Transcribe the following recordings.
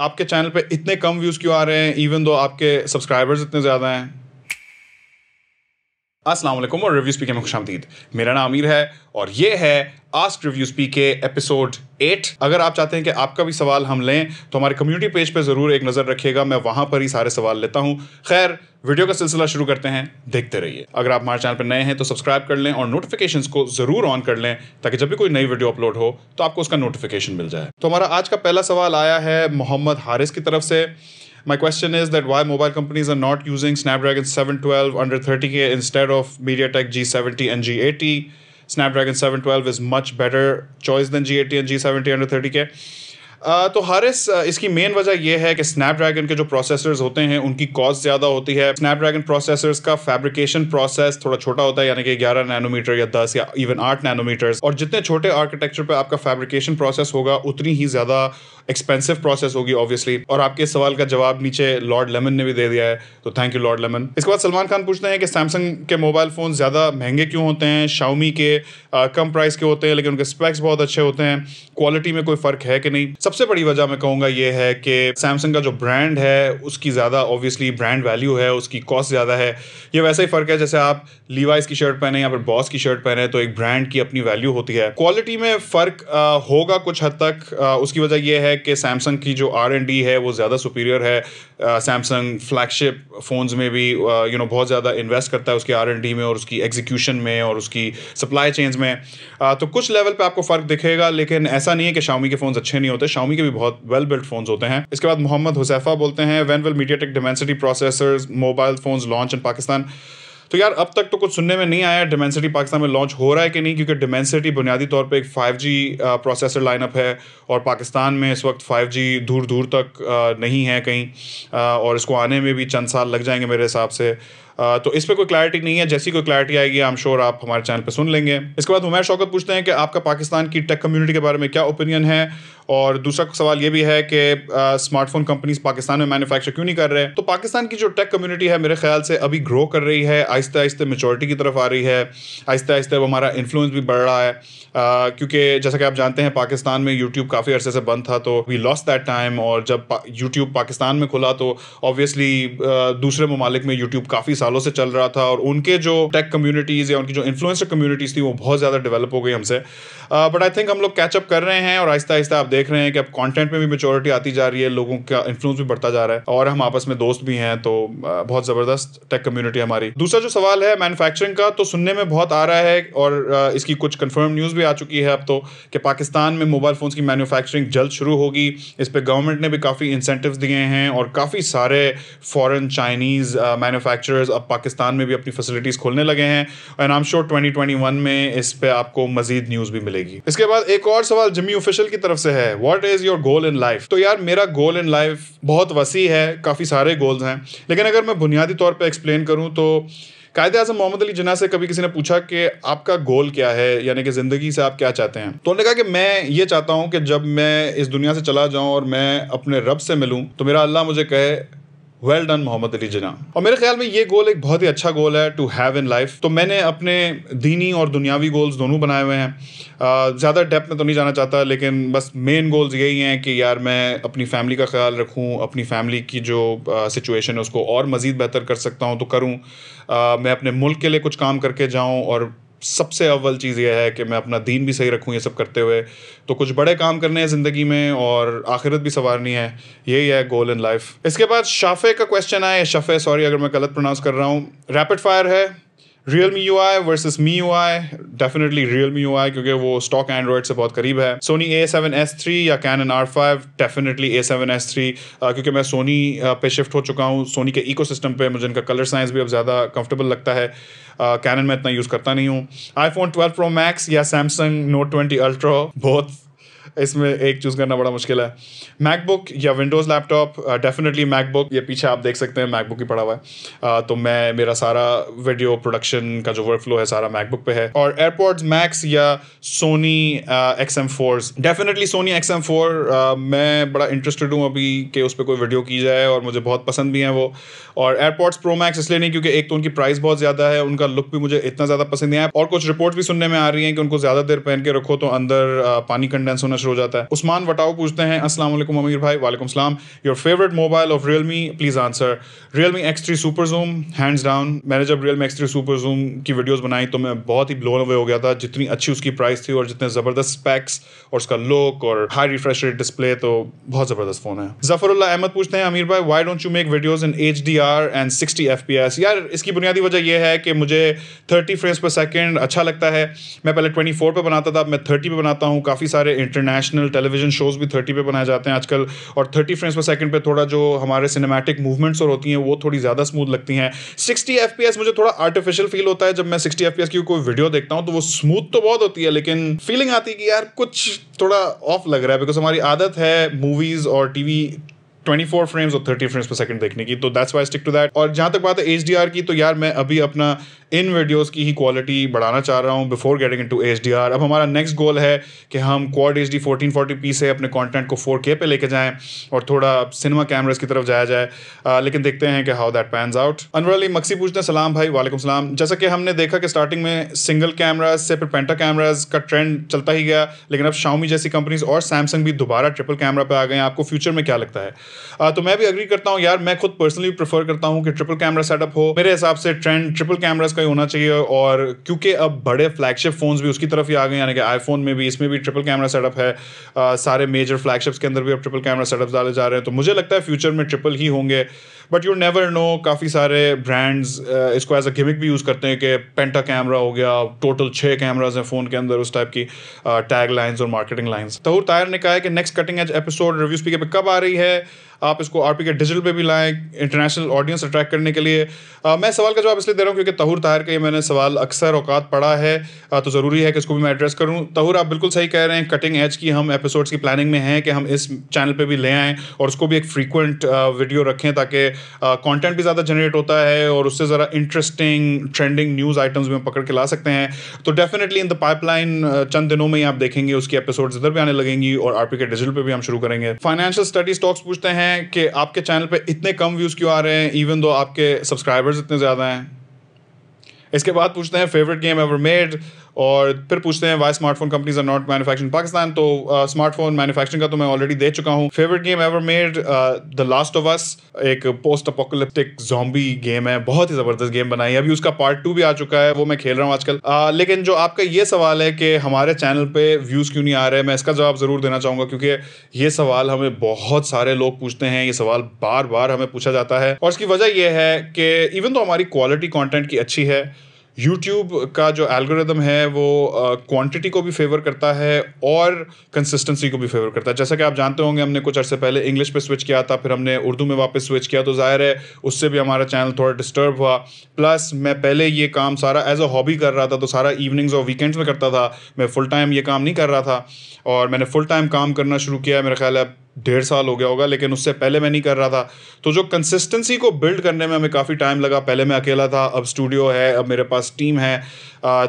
आपके चैनल पे इतने कम व्यूज क्यों आ रहे हैं इवन दो आपके सब्सक्राइबर्स इतने ज्यादा हैं अस्सलाम वालेकुम और रिव्यू स्पीके में खुश आमदीद मेरा नाम आमिर है और ये है आस्क रिव्यू के एपिसोड एट अगर आप चाहते हैं कि आपका भी सवाल हम लें तो हमारे कम्युनिटी पेज पे ज़रूर एक नज़र रखिएगा मैं वहाँ पर ही सारे सवाल लेता हूँ खैर वीडियो का सिलसिला शुरू करते हैं देखते रहिए अगर आप हमारे चैनल पर नए हैं तो सब्सक्राइब कर लें और नोटिफिकेशन को ज़रूर ऑन कर लें ताकि जब भी कोई नई वीडियो अपलोड हो तो आपको उसका नोटिफिकेशन मिल जाए तो हमारा आज का पहला सवाल आया है मोहम्मद हारिस की तरफ से My question is that why mobile companies are not using Snapdragon 712 under 30K instead of MediaTek G70 and G80. Snapdragon 712 is much better choice than G80 and G70 under 30K. तो हारिस इसकी मेन वजह यह है कि Snapdragon के जो processors होते हैं उनकी कॉस्ट ज़्यादा होती है स्नैपड्रैगन प्रोसेसर्स का फैब्रिकेशन प्रोसेस थोड़ा छोटा होता है यानी कि 11 नैनोमीटर या 10 या इवन 8 नैनोमीटर्स और जितने छोटे आर्किटेक्चर पर आपका फैब्रिकेशन प्रोसेस होगा उतनी ही ज़्यादा एक्सपेंसिव प्रोसेस होगी ऑब्वियसली और आपके सवाल का जवाब नीचे लॉर्ड लेमन ने भी दे दिया है तो थैंक यू लॉर्ड लेमन इसके बाद सलमान खान पूछते हैं कि सैमसंग के मोबाइल फ़ोन ज़्यादा महंगे क्यों होते हैं शाउमी के आ, कम प्राइस के होते हैं लेकिन उनके स्पेक्स बहुत अच्छे होते हैं क्वालिटी में कोई फ़र्क है कि नहीं सब सबसे बड़ी वजह मैं कहूंगा ये है कि सैमसंग का जो ब्रांड है उसकी ज़्यादा ऑब्वियसली ब्रांड वैल्यू है उसकी कॉस्ट ज़्यादा है ये वैसा ही फ़र्क है जैसे आप लीवाइस की शर्ट पहने या फिर बॉस की शर्ट पहने तो एक ब्रांड की अपनी वैल्यू होती है क्वालिटी में फ़र्क होगा कुछ हद तक आ, उसकी वजह यह है कि सैमसंग की जो आर एंड डी है वो ज़्यादा सुपीरियर है सैमसंग फ्लैगशिप फ़ोन्स में भी यू नो बहुत ज़्यादा इन्वेस्ट करता है उसकी आर एंड डी में और उसकी एग्जीक्यूशन में और उसकी सप्लाई चेन्स में आ, तो कुछ लेवल पर आपको फ़र्क दिखेगा लेकिन ऐसा नहीं है कि शाउमी के फोन अच्छे नहीं होते शाओमी के भी बहुत वेल बिल्ड फोन होते हैं इसके बाद मोहम्मद हुसैफा बोलते हैं when will MediaTek Dimensity processor mobile phone launch in Pakistan तो यार अब तक तो कुछ सुनने में नहीं आया डिमेंसिटी पाकिस्तान में लॉन्च हो रहा है कि नहीं क्योंकि डिमेंसिटी बुनियादी तौर पे एक 5G प्रोसेसर लाइनअप है और पाकिस्तान में इस वक्त 5G दूर दूर तक नहीं है कहीं और इसको आने में भी चंद साल लग जाएंगे मेरे हिसाब से तो इस पर कोई क्लैरिटी नहीं है जैसी कोई क्लैरिटी आएगी आई एम श्योर आप हमारे चैनल पर सुन लेंगे इसके बाद हुमैर शौकत पूछते हैं कि आपका पाकिस्तान की टेक कम्युनिटी के बारे में क्या ओपिनियन है और दूसरा सवाल ये भी है कि स्मार्टफोन कंपनीज पाकिस्तान में मैन्युफैक्चर क्यों नहीं कर रहे तो पाकिस्तान की जो टेक कम्युनिटी है मेरे ख्याल से अभी ग्रो कर रही है आहिस्ते आहिस्ते मेचोरिटी की तरफ आ रही है आहिस्ते आहिस्ते हमारा इन्फ्लुएंस भी बढ़ रहा है क्योंकि जैसा कि आप जानते हैं पाकिस्तान में यूट्यूब काफ़ी अरसे से बंद था तो वी लॉस दैट टाइम और जब यूट्यूब पाकिस्तान में खुला तो ऑब्वियसली दूसरे ममालिक में यूट्यूब काफ़ी सालों से चल रहा था और उनके जो टेक कम्युनिटीज़ या उनकी जो इन्फ्लुएंसर कम्युनिटीज़ थी वो बहुत ज़्यादा डेवलप हो गई हमसे बट आई थिंक हम लोग कैचअप कर रहे हैं और आहिस्ता आहिस्ता आप देख रहे हैं कि अब कॉन्टेंट में भी मेचोरिटी आती जा रही है लोगों का इन्फ्लुएंस भी बढ़ता जा रहा है और हम आपस में दोस्त भी हैं तो uh, बहुत ज़बरदस्त टेक कम्युनिटी हमारी दूसरा जो सवाल है मैनुफैक्चरिंग का तो सुनने में बहुत आ रहा है और uh, इसकी कुछ कन्फर्म न्यूज़ भी आ चुकी है अब तो कि पाकिस्तान में मोबाइल फ़ोन्स की मैन्युफैक्चरिंग जल्द शुरू होगी इस पर गवर्नमेंट ने भी काफ़ी इंसेंटिव दिए हैं और काफ़ी सारे फॉरेन चाइनीज़ मैन्युफैक्चरर्स अब पाकिस्तान में भी अपनी फैसिलिटीज़ खोलने लगे हैं एंड आई एम श्योर 2021 में इस पर आपको मजीद न्यूज़ भी मिलेगी इसके बाद एक और सवाल जमी ऑफिशियल की तरफ से है what is your goal in life तो यार मेरा गोल इन लाइफ बहुत वसी है काफ़ी सारे गोल्स हैं लेकिन अगर मैं बुनियादी तौर पर एक्सप्लेन करूँ तो कायदे आजम मोहम्मद अली जना से कभी किसी ने पूछा कि आपका गोल क्या है यानी कि ज़िंदगी से आप क्या चाहते हैं तो उन्होंने कहा कि मैं ये चाहता हूँ कि जब मैं इस दुनिया से चला जाऊँ और मैं अपने रब से मिलूँ तो मेरा अल्लाह मुझे कहे वेल डन मोहम्मद अली जना और मेरे ख्याल में ये गोल एक बहुत ही अच्छा गोल है टू हैव इन लाइफ तो मैंने अपने दीनी और दुनियावी गोल्स दोनों बनाए हुए हैं ज़्यादा डेप्थ में तो नहीं जाना चाहता लेकिन बस मेन गोल्स यही हैं कि यार मैं अपनी फैमिली का ख्याल रखूँ अपनी फैमिली की जो सिचुएशन है उसको और मज़ीद बेहतर कर सकता हूँ तो करूँ मैं अपने मुल्क के लिए कुछ काम करके जाऊँ और सबसे अव्वल चीज़ यह है कि मैं अपना दीन भी सही रखूँ ये सब करते हुए तो कुछ बड़े काम करने हैं ज़िंदगी में और आखिरत भी संवारनी है यही है गोल इन लाइफ इसके बाद शाफे का क्वेश्चन आए शफ़े सॉरी अगर मैं गलत प्रोनाउंस कर रहा हूँ रैपिड फायर है Realme U I versus Mi U I definitely Realme U I क्योंकि वो स्टॉक एंड्रॉयड से बहुत करीब है Sony A seven S three या Canon R five definitely A seven S three क्योंकि मैं सोनी पे शिफ्ट हो चुका हूँ सोनी के इको सिस्टम पर मुझे इनका कलर साइंस भी अब ज़्यादा कंफर्टेबल लगता है कैनन uh, में इतना यूज़ करता नहीं हूँ iPhone twelve pro max या सैमसंग नोट ट्वेंटी अल्ट्रा बहुत इसमें एक चूज़ करना बड़ा मुश्किल है मैकबुक या विंडोज़ लैपटॉप डेफिनेटली मैकबुक ये पीछे आप देख सकते हैं मैकबुक ही पड़ा हुआ है uh, तो मैं मेरा सारा वीडियो प्रोडक्शन का जो वर्क फ्लो है सारा मैकबुक पे है और एयरपोर्ट्स मैक्स या Sony X M fours definitely Sony X M four मैं बड़ा इंटरेस्टेड हूँ अभी कि उस पर कोई वीडियो की जाए और मुझे बहुत पसंद भी है वो और एयरपोर्ट्स प्रो मैक्स इसलिए नहीं क्योंकि एक तो उनकी प्राइस बहुत ज़्यादा है उनका लुक भी मुझे इतना ज़्यादा पसंद नहीं है और कुछ रिपोर्ट भी सुनने में आ रही है कि उनको ज़्यादा देर पहन के रखो तो अंदर uh, पानी कंडेंस होना शुरू हो जाता है उस्मान वटाओ पूछते हैं असलम अमीर भाई वालेकुम सलाम your favourite mobile of Realme please answer Realme X three super zoom hands down मैंने जब Realme X three super zoom की वीडियोज बनाई तो मैं बहुत ही ब्लोन अवे हो गया था जितनी अच्छी उसकी प्राइस थी और जितने ज़बरदस्त स्पैक्स और उसका लुक और हाई रिफ्रेश रेट डिस्प्ले तो बहुत ज़बरदस्त फ़ोन है जफरुल्ला अहमद पूछते हैं अमीर भाई why don't you make videos in H D R and sixty F P S यार इसकी बुनियादी वजह यह है कि मुझे थर्टी फ्रेम्स पर सेकेंड अच्छा लगता है मैं पहले ट्वेंटी फोर पर बनाता था अब मैं थर्टी पर बनाता हूँ काफ़ी सारे इंटरनेट नेशनल टेलीविजन शोज़ भी थर्टी पे बनाए जाते हैं आजकल और थर्टी फ्रेम्स पर सेकंड पे थोड़ा जो हमारे सिनेमैटिक मूवमेंट्स और होती हैं वो थोड़ी ज़्यादा स्मूथ लगती हैं सिक्सटी एफ मुझे थोड़ा आर्टिफिशियल फील होता है जब मैं सिक्सटी एफ की कोई वीडियो देखता हूँ तो वो स्मूथ तो बहुत होती है लेकिन फीलिंग आती है कि यार कुछ थोड़ा ऑफ लग रहा है बिकॉज हमारी आदत है मूवीज़ और टी 24 फ्रेम्स और 30 फ्रेम्स पर सेकंड देखने की तो that's why stick to that और जहां तक बात है एच की तो यार मैं अभी अपना इन वीडियोस की ही क्वालिटी बढ़ाना चाह रहा हूँ बिफोर गेटिंग इनटू एचडीआर अब हमारा नेक्स्ट गोल है कि हम क्वाड डी पी से अपने कंटेंट को 4K पे लेके जाएं और थोड़ा सिनेमा कैमरास की तरफ जाया जाए आ, लेकिन देखते हैं कि how that pans out Anwar Ali Maksi पूछते हैं सलाम भाई वालेकुम सलाम जैसा कि हमने देखा कि स्टार्टिंग में सिंगल कैमराज से फिर पेंटा कैमराज का ट्रेंड चलता ही गया लेकिन अब शाओमी जैसी कंपनीज और सैमसंग भी दोबारा ट्रिपल कैमरा पर आ गए हैं आपको फ्यूचर में क्या लगता है आ, तो मैं भी अग्री करता हूँ यार मैं खुद पर्सनली प्रेफर करता हूँ कि ट्रिपल कैमरा सेटअप हो मेरे हिसाब से ट्रेंड ट्रिपल कैमराज का का ही होना चाहिए और क्योंकि अब बड़े फ्लैगशिप फोन्स भी उसकी तरफ ही आ गए यानी कि आईफोन में भी इसमें भी ट्रिपल कैमरा सेटअप है आ, सारे मेजर फ्लैगशिप्स के अंदर भी अब ट्रिपल कैमरा सेटअप डाले जा रहे हैं तो मुझे लगता है फ्यूचर में ट्रिपल ही होंगे बट यू नेवर नो काफ़ी सारे ब्रांड्स uh, इसको एज अ गिमिक भी यूज़ करते हैं कि पेंटा कैमरा हो गया टोटल छः कैमराज हैं फ़ोन के अंदर उस टाइप की टैग uh, लाइन्स और मार्केटिंग लाइन्स तहूर तायर ने कहा है कि next cutting edge episode review speaker पर कब आ रही है आप इसको आर के डिजिटल पे भी लाएं इंटरनेशनल ऑडियंस अट्रैक्ट करने के लिए आ, uh, मैं सवाल का जवाब इसलिए दे रहा हूँ क्योंकि तहूर ताहिर का ये मैंने सवाल अक्सर औकात पढ़ा है आ, तो ज़रूरी है कि इसको भी मैं एड्रेस करूँ तहूर आप बिल्कुल सही कह रहे हैं कटिंग एज की हम एपिसोड्स की प्लानिंग में हैं कि हम इस चैनल पर भी ले आएँ और उसको भी एक फ्रीकुंट वीडियो रखें ताकि कंटेंट भी ज़्यादा जनरेट होता है और उससे ज़रा इंटरेस्टिंग ट्रेंडिंग न्यूज़ आइटम्स भी हम पकड़ के ला सकते हैं तो डेफिनेटली इन द पाइपलाइन चंद दिनों में ही आप देखेंगे उसकी एपिसोड इधर भी आने लगेंगी और आरपी के डिजिटल पर भी हम शुरू करेंगे फाइनेंशियल स्टडी स्टॉक्स पूछते हैं कि आपके चैनल पर इतने कम व्यूज़ क्यों आ रहे हैं इवन दो आपके सब्सक्राइबर्स इतने ज़्यादा हैं इसके बाद पूछते हैं फेवरेट गेम एवर मेड और फिर पूछते हैं why smartphone companies are not manufacturing Pakistan तो स्मार्टफोन uh, मैन्युफैक्चरिंग का तो मैं ऑलरेडी दे चुका हूँ favourite game ever made the last of us एक पोस्ट अपोकलिप्टिक जॉम्बी गेम है बहुत ही जबरदस्त गेम बनाई है अभी उसका पार्ट टू भी आ चुका है वो मैं खेल रहा हूँ आजकल uh, लेकिन जो आपका ये सवाल है कि हमारे चैनल पे व्यूज क्यों नहीं आ रहे मैं इसका जवाब जरूर देना चाहूंगा क्योंकि ये सवाल हमें बहुत सारे लोग पूछते हैं ये सवाल बार बार हमें पूछा जाता है और इसकी वजह यह है कि इवन तो हमारी क्वालिटी कॉन्टेंट की अच्छी है यूट्यूब का जो एल्गोरिदम है वो क्वांटिटी uh, को भी फेवर करता है और कंसिस्टेंसी को भी फेवर करता है जैसा कि आप जानते होंगे हमने कुछ अर्से पहले इंग्लिश पे स्विच किया था फिर हमने उर्दू में वापस स्विच किया तो ज़ाहिर है उससे भी हमारा चैनल थोड़ा डिस्टर्ब हुआ प्लस मैं पहले ये काम सारा एज अ हॉबी कर रहा था तो सारा इवनिंग्स और वीकेंड्स में करता था मैं फुल टाइम ये काम नहीं कर रहा था और मैंने फुल टाइम काम करना शुरू किया मेरा ख्याल है डेढ़ साल हो गया होगा लेकिन उससे पहले मैं नहीं कर रहा था तो जो कंसिस्टेंसी को बिल्ड करने में हमें काफ़ी टाइम लगा पहले मैं अकेला था अब स्टूडियो है अब मेरे पास टीम है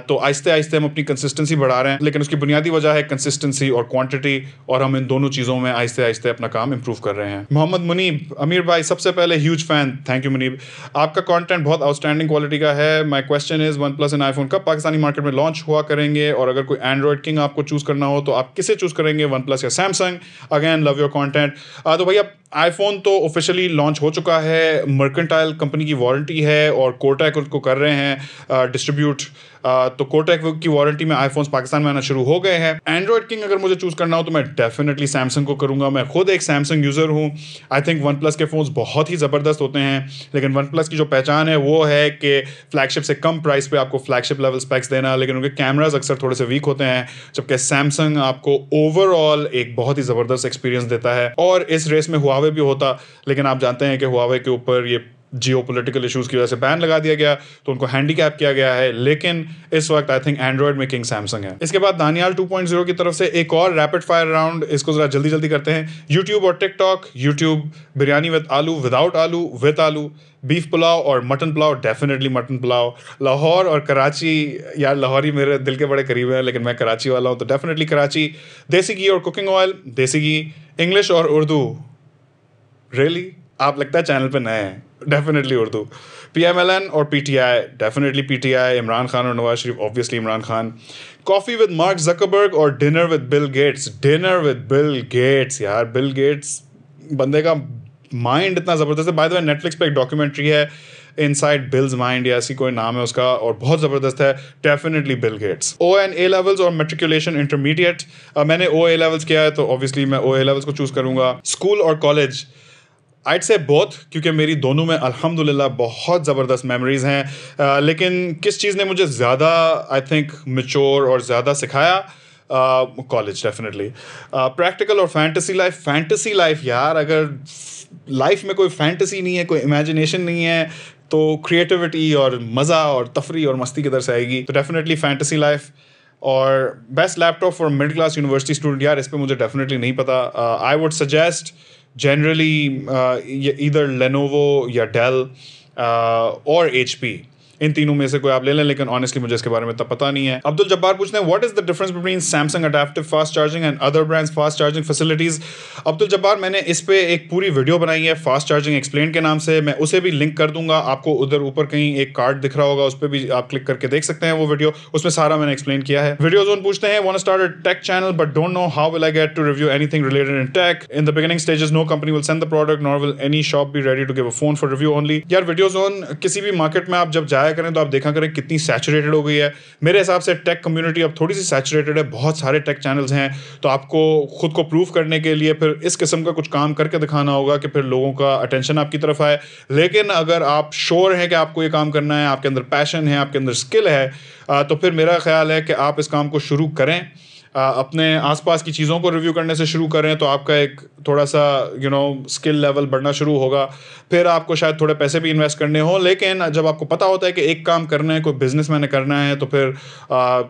तो आहिस्ते आहिस्ते हम अपनी कंसिस्टेंसी बढ़ा रहे हैं लेकिन उसकी बुनियादी वजह है कंसिस्टेंसी और क्वांटिटी और हम इन दोनों चीज़ों में आहिस्ते आहिस्ते अपना काम इंप्रूव कर रहे हैं मोहम्मद मुनीब अमीर भाई सबसे पहले huge fan thank you Munib आपका कॉन्टेंट बहुत आउटस्टैंडिंग क्वालिटी का है my question is OnePlus and iPhone कब पाकिस्तानी मार्केट में लॉन्च हुआ करेंगे और अगर कोई एंड्रॉयड किंग आपको चूज़ करना हो तो आप किसे चूज़ करेंगे वन प्लस या Samsung again love your content uh, तो भैया आईफोन तो ऑफिशियली लॉन्च हो चुका है मर्केंटाइल कंपनी की वारंटी है और कोटैक को कर रहे हैं डिस्ट्रीब्यूट uh, uh, तो कोटैक की वारंटी में आईफोन्स पाकिस्तान में आना शुरू हो गए हैं एंड्रॉयड किंग अगर मुझे चूज़ करना हो तो मैं डेफिनेटली सैमसंग को करूंगा मैं खुद एक सैमसंग यूज़र हूँ आई थिंक वन प्लस के फ़ोन्स बहुत ही ज़बरदस्त होते हैं लेकिन वन प्लस की जो पहचान है वो है कि फ्लैगशिप से कम प्राइस पर आपको फ्लैगशिप लेवल स्पैक्स देना लेकिन उनके कैमराज अक्सर थोड़े से वीक होते हैं जबकि सैमसंग आपको ओवरऑल एक बहुत ही ज़बरदस्त एक्सपीरियंस देता है और इस रेस में हुआ हुआवे भी होता लेकिन आप जानते हैं कि हुआवे के ऊपर ये जियो पोलिटिकल इशूज़ की वजह से बैन लगा दिया गया तो उनको हैंडीकैप किया गया है लेकिन इस वक्त आई थिंक एंड्रॉयड में किंग सैमसंग है इसके बाद दानियाल 2.0 की तरफ से एक और रैपिड फायर राउंड इसको ज़रा जल्दी जल्दी करते हैं यूट्यूब और TikTok YouTube biryani with aloo without aloo with aloo beef pulao और mutton pulao definitely mutton pulao Lahore और कराची यार लाहौरी मेरे दिल के बड़े करीब हैं लेकिन मैं कराची वाला हूँ तो डेफिनेटली कराची देसी घी और कुकिंग ऑयल देसी घी इंग्लिश और उर्दू रियली आप लगता है चैनल पे नए हैं definitely Urdu P M L N और P T I definitely P T I Imran Khan और Nawaz Sharif obviously Imran Khan coffee with Mark Zuckerberg और dinner with Bill Gates dinner with Bill Gates यार बिल गेट्स बंदे का माइंड इतना ज़बरदस्त है बाय द वे नेटफ्लिक्स पे एक डॉक्यूमेंट्री है इनसाइड बिल्स माइंड या ऐसी कोई नाम है उसका और बहुत ज़बरदस्त है definitely Bill Gates O and A levels और मेट्रिकुलेशन इंटरमीडिएट मैंने ओ ए लेवल्स किया है तो ऑब्वियसली मैं ओ ए लेवल्स को चूज़ करूँगा स्कूल और कॉलेज आइट से बोथ क्योंकि मेरी दोनों में अल्हम्दुलिल्लाह बहुत ज़बरदस्त मेमोरीज हैं लेकिन किस चीज़ ने मुझे ज़्यादा आई थिंक मेच्योर और ज़्यादा सिखाया कॉलेज डेफिनेटली प्रैक्टिकल और फैंटेसी लाइफ फैंटेसी लाइफ यार अगर लाइफ में कोई फैंटेसी नहीं है कोई इमेजिनेशन नहीं है तो क्रिएटिविटी और मज़ा और तफरी और मस्ती किधर से आएगी तो डेफिनेटली फैंटेसी लाइफ और best laptop for middle class university student यार इस पर मुझे डेफिनेटली नहीं पता I would suggest generally uh, either Lenovo, yeah, Dell, uh, or HP. इन तीनों में से कोई आप ले लें लेकिन ऑनेस्टली मुझे इसके बारे में तो पता नहीं है अब्दुल जब्बार पूछते हैं what is the difference between Samsung adaptive fast charging and other brands fast charging facilities Abdul Jabbar मैंने इस पर एक पूरी वीडियो बनाई है फास्ट चार्जिंग एक्सप्लेन के नाम से मैं उसे भी लिंक कर दूंगा आपको उधर ऊपर कहीं एक कार्ड दिख रहा होगा उस पर भी आप क्लिक करके देख सकते हैं वो वीडियो उसमें सारा मैंने एक्सप्लेन किया है वीडियो जोन पूछते हैं want start tech channel but don't know how will I get to review anything related in tech in the beginning stages no company will send the product nor will any shop be ready to give a phone for review only यार video zone किसी भी market में आप जब जाए try करें तो आप देखा करें कितनी सैचुरेटेड हो गई है मेरे हिसाब से टेक कम्युनिटी अब थोड़ी सी सैचुरेटेड है बहुत सारे टेक चैनल्स हैं तो आपको खुद को प्रूव करने के लिए फिर इस किस्म का कुछ काम करके दिखाना होगा कि फिर लोगों का अटेंशन आपकी तरफ आए लेकिन अगर आप श्योर हैं कि आपको ये काम करना है आपके अंदर पैशन है आपके अंदर स्किल है तो फिर मेरा ख्याल है कि आप इस काम को शुरू करें अपने आसपास की चीज़ों को रिव्यू करने से शुरू करें तो आपका एक थोड़ा सा यू नो स्किल लेवल बढ़ना शुरू होगा फिर आपको शायद थोड़े पैसे भी इन्वेस्ट करने हो लेकिन जब आपको पता होता है कि एक काम करना है कोई बिजनेस मैंने करना है तो फिर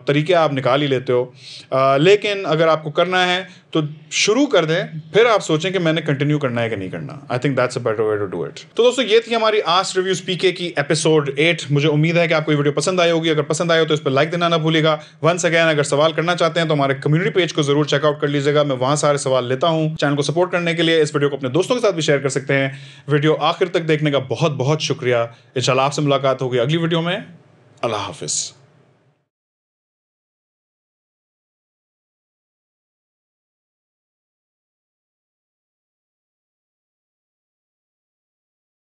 तरीके आप निकाल ही लेते हो लेकिन अगर आपको करना है तो शुरू कर दें फिर आप सोचें कि मैंने कंटिन्यू करना है कि नहीं करना I think that's a better way to do it तो दोस्तों ये थी हमारी आस्ट रिव्यूज पीके की एपिसोड एट मुझे उम्मीद है कि आपको ये वीडियो पसंद आई होगी अगर पसंद आए हो तो इस पर लाइक देना ना भूलेगा वंस अगैन अगर सवाल करना चाहते हैं तो हमारे कम्युनिटी पेज को जरूर चेकआउट कर लीजिएगा मैं वहां सारे सवाल लेता हूँ चैनल को सपोर्ट करने के लिए इस वीडियो को अपने दोस्तों के साथ भी शेयर कर सकते हैं वीडियो आखिर तक देखने का बहुत बहुत शुक्रिया इंशाल्लाह आपसे मुलाकात होगी अगली वीडियो में अल्लाह हाफिज़